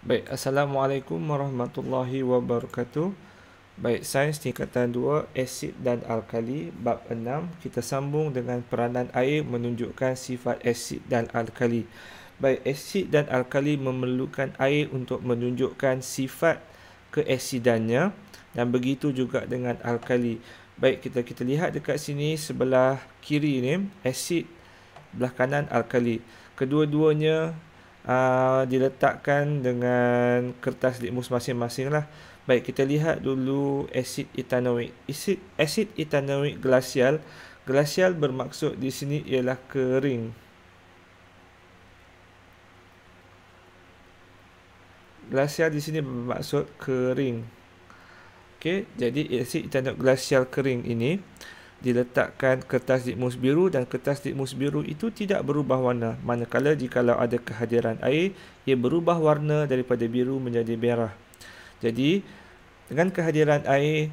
Baik, Assalamualaikum Warahmatullahi Wabarakatuh Baik, Sains Tingkatan 2 Asid dan Alkali Bab 6 Kita sambung dengan peranan air menunjukkan sifat asid dan alkali Baik, asid dan alkali memerlukan air untuk menunjukkan sifat keasidannya Dan begitu juga dengan alkali Baik, kita kita lihat dekat sini sebelah kiri ni Asid, belah kanan alkali Kedua-duanya uh, diletakkan dengan kertas litmus masing-masing lah. Baik, kita lihat dulu asid etanoid. Asid, asid etanoid glasial. Glasial bermaksud di sini ialah kering. Glasial di sini bermaksud kering. Okey, jadi asid etanoid glasial kering ini diletakkan kertas litmus biru dan kertas litmus biru itu tidak berubah warna manakala jika ada kehadiran air ia berubah warna daripada biru menjadi merah jadi dengan kehadiran air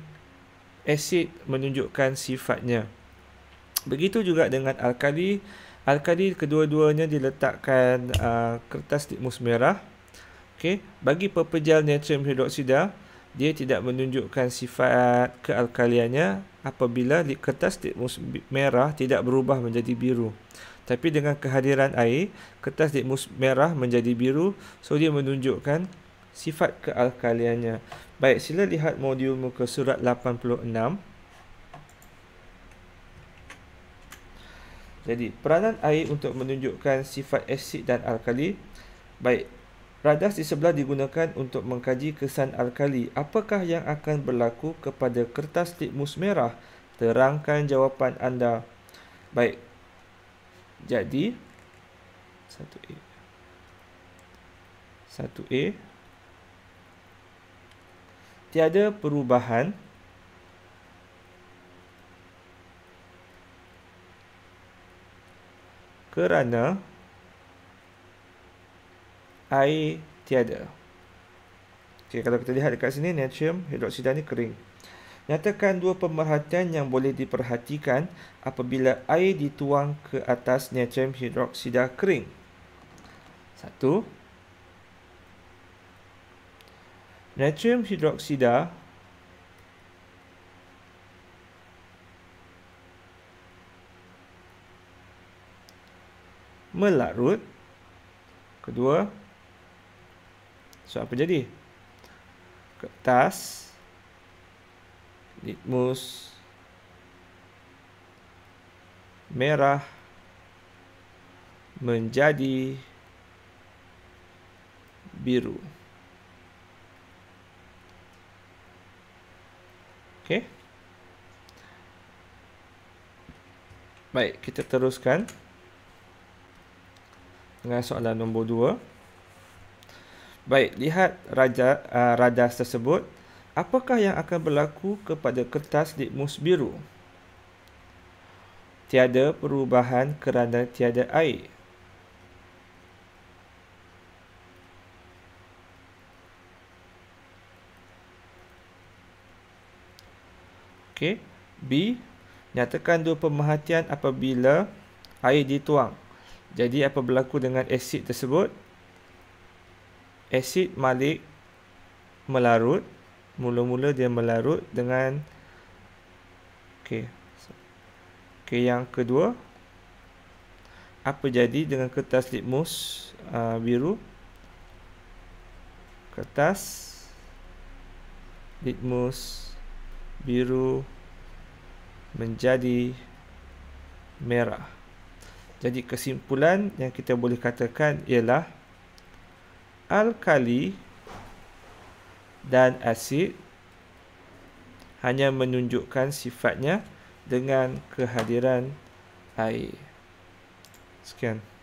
asid menunjukkan sifatnya begitu juga dengan alkali alkali kedua-duanya diletakkan uh, kertas litmus merah okey bagi pepejal natrium hidroksida dia tidak menunjukkan sifat kealkaliannya apabila kertas litmus merah tidak berubah menjadi biru. Tapi dengan kehadiran air, kertas litmus merah menjadi biru. So, dia menunjukkan sifat kealkaliannya. Baik, sila lihat modul muka surat 86. Jadi, peranan air untuk menunjukkan sifat asid dan alkali. Baik, Radas di sebelah digunakan untuk mengkaji kesan alkali. Apakah yang akan berlaku kepada kertas litmus merah? Terangkan jawapan anda. Baik. Jadi 1A 1A Tiada perubahan kerana air tiada. Okey, kalau kita lihat dekat sini natrium hidroksida ni kering. Nyatakan dua pemerhatian yang boleh diperhatikan apabila air dituang ke atas natrium hidroksida kering. Satu. Natrium hidroksida melarut. Kedua, So apa jadi? Kertas litmus merah menjadi biru. Okey. Baik, kita teruskan dengan soalan nombor 2. Baik, lihat radar, uh, radar tersebut. Apakah yang akan berlaku kepada kertas di mus biru? Tiada perubahan kerana tiada air. Okey. B. Nyatakan dua pemerhatian apabila air dituang. Jadi apa berlaku dengan asid tersebut? asid malik melarut mula-mula dia melarut dengan okey okey yang kedua apa jadi dengan kertas litmus uh, ah, biru kertas litmus biru menjadi merah jadi kesimpulan yang kita boleh katakan ialah alkali dan asid hanya menunjukkan sifatnya dengan kehadiran air. Sekian.